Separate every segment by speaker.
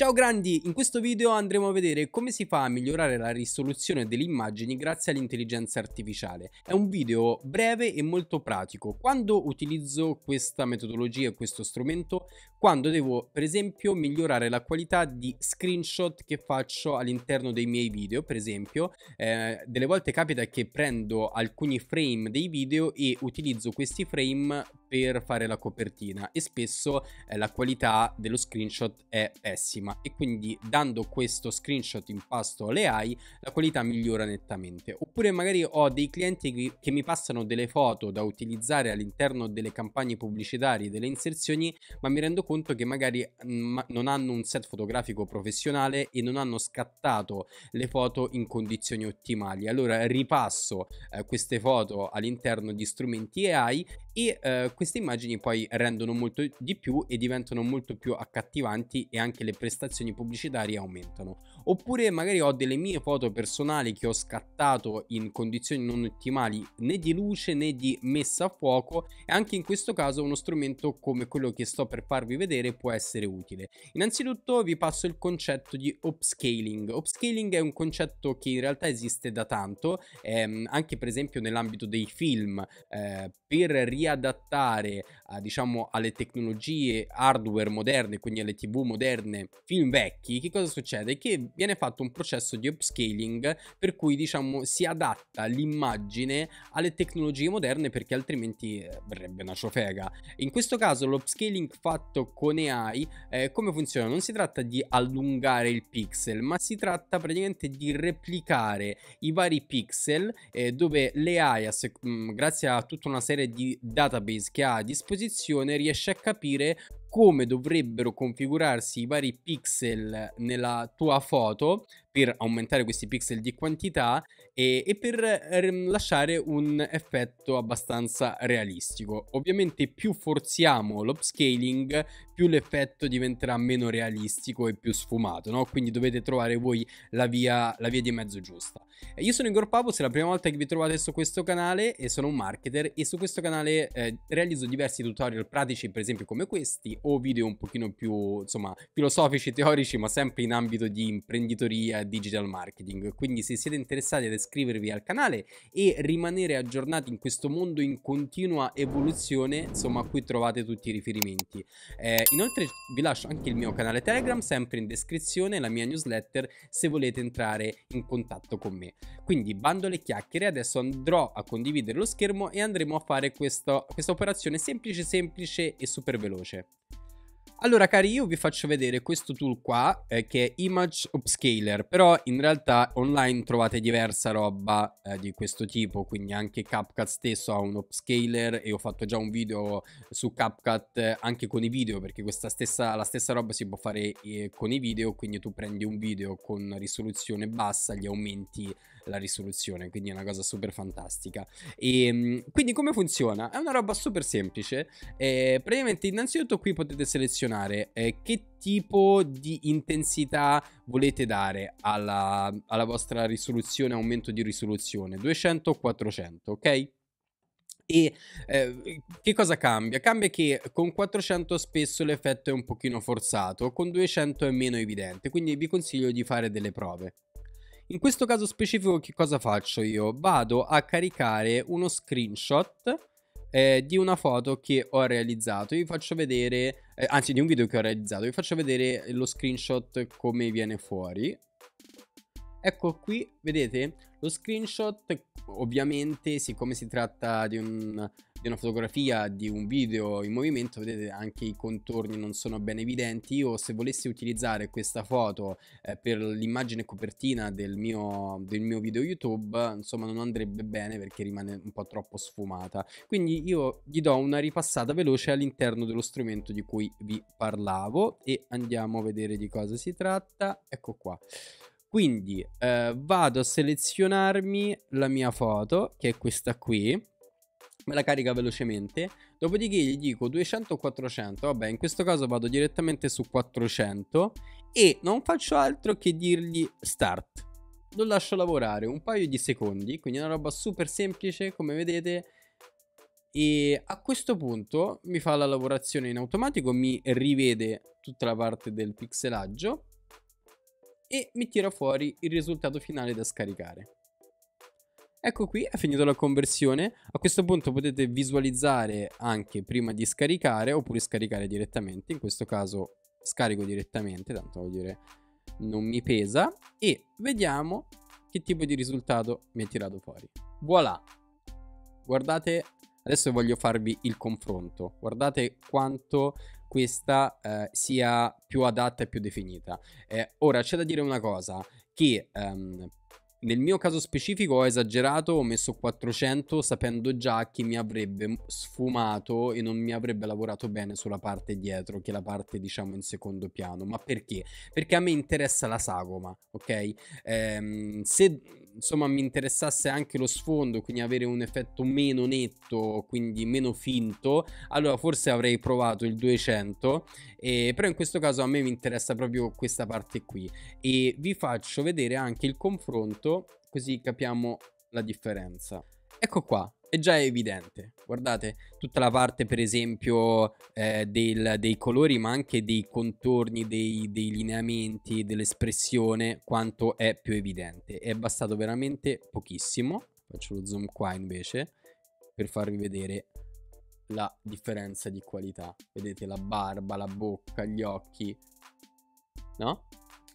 Speaker 1: Ciao grandi, in questo video andremo a vedere come si fa a migliorare la risoluzione delle immagini grazie all'intelligenza artificiale. È un video breve e molto pratico. Quando utilizzo questa metodologia e questo strumento? Quando devo per esempio migliorare la qualità di screenshot che faccio all'interno dei miei video, per esempio, eh, delle volte capita che prendo alcuni frame dei video e utilizzo questi frame per fare la copertina e spesso eh, la qualità dello screenshot è pessima e quindi dando questo screenshot in pasto alle AI la qualità migliora nettamente oppure magari ho dei clienti che, mi passano delle foto da utilizzare all'interno delle campagne pubblicitarie delle inserzioni ma mi rendo conto che magari mh, mm, non hanno un set fotografico professionale e non hanno scattato le foto in condizioni ottimali allora ripasso eh, queste foto all'interno di strumenti AI e eh, queste immagini poi rendono molto di più e diventano molto più accattivanti e anche le prestazioni pubblicitarie aumentano oppure magari ho delle mie foto personali che ho scattato in condizioni non ottimali né di luce né di messa a fuoco e anche in questo caso uno strumento come quello che sto per farvi vedere può essere utile. Innanzitutto vi passo il concetto di upscaling. Upscaling è un concetto che in realtà esiste da tanto, ehm, anche per esempio nell'ambito dei film, eh, per riadattare a, eh, diciamo alle tecnologie hardware moderne, quindi alle tv moderne, film vecchi, che cosa succede? Che viene fatto un processo di upscaling per cui diciamo si adatta l'immagine alle tecnologie moderne perché altrimenti eh, verrebbe una ciofega. In questo caso l'upscaling fatto con AI eh, come funziona? Non si tratta di allungare il pixel ma si tratta praticamente di replicare i vari pixel eh, dove l'AI mm, grazie a tutta una serie di database che ha a disposizione riesce a capire come dovrebbero configurarsi i vari pixel nella tua foto per aumentare questi pixel di quantità e, e per ehm, lasciare un effetto abbastanza realistico. Ovviamente più forziamo l'upscaling, più l'effetto diventerà meno realistico e più sfumato, no? Quindi dovete trovare voi la via, la via di mezzo giusta. Eh, io sono Igor Papo, se è la prima volta che vi trovate su questo canale e sono un marketer e su questo canale eh, realizzo diversi tutorial pratici, per esempio come questi, o video un pochino più, insomma, filosofici, teorici, ma sempre in ambito di imprenditoria, digital marketing. Quindi se siete interessati ad iscrivervi al canale e rimanere aggiornati in questo mondo in continua evoluzione, insomma qui trovate tutti i riferimenti. Eh, inoltre vi lascio anche il mio canale Telegram, sempre in descrizione, la mia newsletter se volete entrare in contatto con me. Quindi bando le chiacchiere, adesso andrò a condividere lo schermo e andremo a fare questo, questa operazione semplice semplice e super veloce. Allora cari io vi faccio vedere questo tool qua eh, che è Image Upscaler però in realtà online trovate diversa roba eh, di questo tipo quindi anche CapCut stesso ha un upscaler e ho fatto già un video su CapCut eh, anche con i video perché questa stessa, la stessa roba si può fare eh, con i video quindi tu prendi un video con risoluzione bassa gli aumenti la risoluzione, quindi è una cosa super fantastica. E, ehm, quindi come funziona? È una roba super semplice. Eh, praticamente innanzitutto qui potete selezionare eh, che tipo di intensità volete dare alla, alla vostra risoluzione, aumento di risoluzione, 200 o 400, ok? E eh, che cosa cambia? Cambia che con 400 spesso l'effetto è un pochino forzato, con 200 è meno evidente, quindi vi consiglio di fare delle prove, in questo caso specifico che cosa faccio io? Vado a caricare uno screenshot eh, di una foto che ho realizzato. Vi faccio vedere, eh, anzi di un video che ho realizzato, vi faccio vedere lo screenshot come viene fuori. Ecco qui, vedete, lo screenshot ovviamente siccome si tratta di un di una fotografia, di un video in movimento, vedete anche i contorni non sono ben evidenti. Io se volessi utilizzare questa foto eh, per l'immagine copertina del mio, del mio video YouTube, insomma non andrebbe bene perché rimane un po' troppo sfumata. Quindi io gli do una ripassata veloce all'interno dello strumento di cui vi parlavo e andiamo a vedere di cosa si tratta. Ecco qua quindi eh, vado a selezionarmi la mia foto che è questa qui me la carica velocemente, dopodiché gli dico 200 o 400, vabbè in questo caso vado direttamente su 400 e non faccio altro che dirgli start. Lo lascio lavorare un paio di secondi, quindi è una roba super semplice come vedete e a questo punto mi fa la lavorazione in automatico, mi rivede tutta la parte del pixelaggio e mi tira fuori il risultato finale da scaricare. Ecco qui è finita la conversione, a questo punto potete visualizzare anche prima di scaricare oppure scaricare direttamente, in questo caso scarico direttamente, tanto voglio dire non mi pesa e vediamo che tipo di risultato mi è tirato fuori. Voilà! Guardate, adesso voglio farvi il confronto, guardate quanto questa eh, sia più adatta e più definita. Eh, ora c'è da dire una cosa, che um, nel mio caso specifico ho esagerato, ho messo 400 sapendo già che mi avrebbe sfumato e non mi avrebbe lavorato bene sulla parte dietro, che è la parte diciamo in secondo piano. Ma perché? Perché a me interessa la sagoma, ok? Ehm, se insomma mi interessasse anche lo sfondo, quindi avere un effetto meno netto, quindi meno finto, allora forse avrei provato il 200, eh, però in questo caso a me mi interessa proprio questa parte qui e vi faccio vedere anche il confronto così capiamo la differenza. Ecco qua, è già evidente. Guardate tutta la parte, per esempio, eh, del, dei colori, ma anche dei contorni, dei, dei lineamenti, dell'espressione, quanto è più evidente. È bastato veramente pochissimo. Faccio lo zoom qua invece per farvi vedere la differenza di qualità. Vedete la barba, la bocca, gli occhi, no?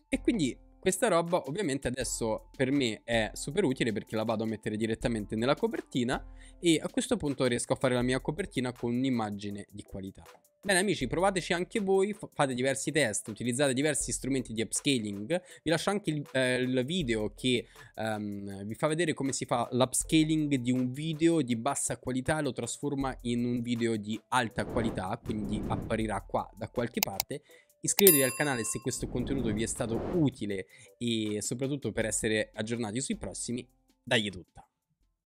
Speaker 1: E quindi questa roba ovviamente adesso per me è super utile perché la vado a mettere direttamente nella copertina e a questo punto riesco a fare la mia copertina con un'immagine di qualità. Bene amici, provateci anche voi, fate diversi test, utilizzate diversi strumenti di upscaling, vi lascio anche il, eh, il video che um, vi fa vedere come si fa l'upscaling di un video di bassa qualità, e lo trasforma in un video di alta qualità, quindi apparirà qua da qualche parte Iscrivetevi al canale se questo contenuto vi è stato utile e soprattutto per essere aggiornati sui prossimi, dagli tutta.